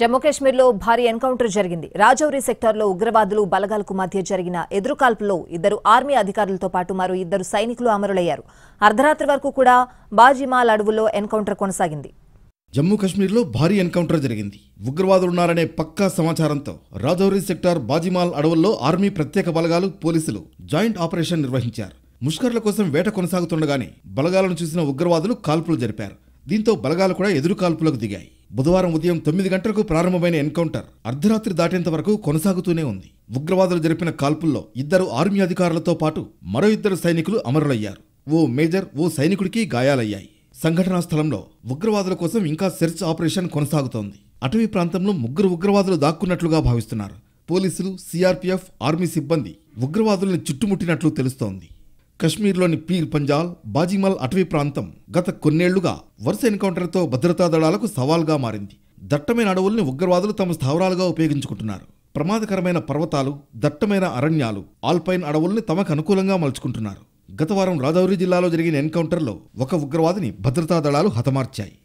జమ్మూకాశ్మీర్లో భారీ ఎన్కౌంటర్ జరిగింది రాజౌరి సెక్టార్లో ఉగ్రవాదులు బలగాలకు మధ్య జరిగిన ఎదురుకాల్పులో ఇద్దరు ఆర్మీ అధికారులతో పాటు మరో ఇద్దరు సైనికులు అమరులయ్యారు అర్ధరాత్రి వరకు కూడా బాజిమాల్ అడవుల్లో ఎన్కౌంటర్ కొనసాగింది జమ్మూ భారీ ఎన్కౌంటర్ జరిగింది ఉగ్రవాదులున్నారనే పక్కా సమాచారంతో రాజౌరి సెక్టార్ బాజిమాల్ అడవుల్లో ఆర్మీ ప్రత్యేక బలగాలు పోలీసులు జాయింట్ ఆపరేషన్ నిర్వహించారు ముష్కర్ల కోసం వేట కొనసాగుతుండగానే బలగాలను చూసిన ఉగ్రవాదులు కాల్పులు జరిపారు దీంతో బలగాలు కూడా ఎదురు కాల్పులకు దిగాయి బుధవారం ఉదయం తొమ్మిది గంటలకు ప్రారంభమైన ఎన్కౌంటర్ అర్ధరాత్రి దాటేంత వరకు కొనసాగుతూనే ఉంది ఉగ్రవాదులు జరిపిన కాల్పుల్లో ఇద్దరు ఆర్మీ అధికారులతో పాటు మరో ఇద్దరు సైనికులు అమరులయ్యారు ఓ మేజర్ ఓ సైనికుడికి గాయాలయ్యాయి సంఘటనా స్థలంలో ఉగ్రవాదుల కోసం ఇంకా సెర్చ్ ఆపరేషన్ కొనసాగుతోంది అటవీ ప్రాంతంలో ముగ్గురు ఉగ్రవాదులు దాక్కున్నట్లుగా భావిస్తున్నారు పోలీసులు సిఆర్పీఎఫ్ ఆర్మీ సిబ్బంది ఉగ్రవాదులను చుట్టుముట్టినట్లు తెలుస్తోంది కశ్మీర్లోని పీర్ పంజాల్ బాజిమల్ అటవీ ప్రాంతం గత కొన్నేళ్లుగా వరుస ఎన్కౌంటర్తో భద్రతా దళాలకు సవాల్గా మారింది దట్టమైన అడవుల్ని ఉగ్రవాదులు తమ స్థావరాలుగా ఉపయోగించుకుంటున్నారు ప్రమాదకరమైన పర్వతాలు దట్టమైన అరణ్యాలు ఆల్పైన్ అడవుల్ని తమకు అనుకూలంగా మలుచుకుంటున్నారు గత వారం రాజౌరి జిల్లాలో జరిగిన ఎన్కౌంటర్లో ఒక ఉగ్రవాదిని భద్రతా దళాలు హతమార్చాయి